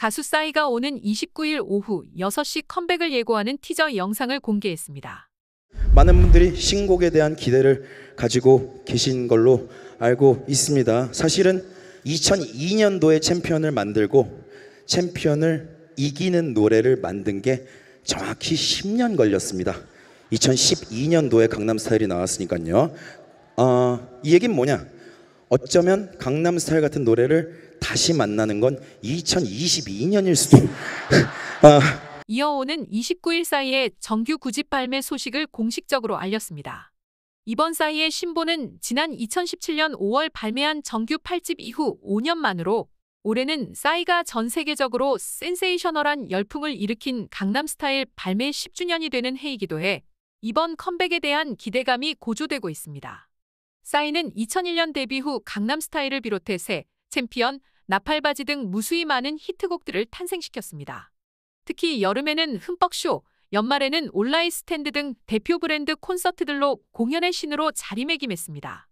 가수 싸이가 오는 29일 오후 6시 컴백을 예고하는 티저 영상을 공개했습니다. 많은 분들이 신곡에 대한 기대를 가지고 계신 걸로 알고 있습니다. 사실은 2002년도에 챔피언을 만들고 챔피언을 이기는 노래를 만든 게 정확히 10년 걸렸습니다. 2012년도에 강남스타일이 나왔으니까요. 어, 이 얘기는 뭐냐? 어쩌면 강남스타일 같은 노래를 다시 만나는 건 2022년일 수도. 아. 이어오는 29일 사이에 정규 9집 발매 소식을 공식적으로 알렸습니다. 이번 사이에 신보는 지난 2017년 5월 발매한 정규 8집 이후 5년 만으로 올해는 싸이가 전 세계적으로 센세이셔널한 열풍을 일으킨 강남스타일 발매 10주년이 되는 해이기도 해 이번 컴백에 대한 기대감이 고조되고 있습니다. 싸이는 2001년 데뷔 후 강남스타일을 비롯해 새, 챔피언, 나팔바지 등 무수히 많은 히트곡들을 탄생시켰습니다. 특히 여름에는 흠뻑쇼, 연말에는 온라인 스탠드 등 대표 브랜드 콘서트들로 공연의 신으로 자리매김했습니다.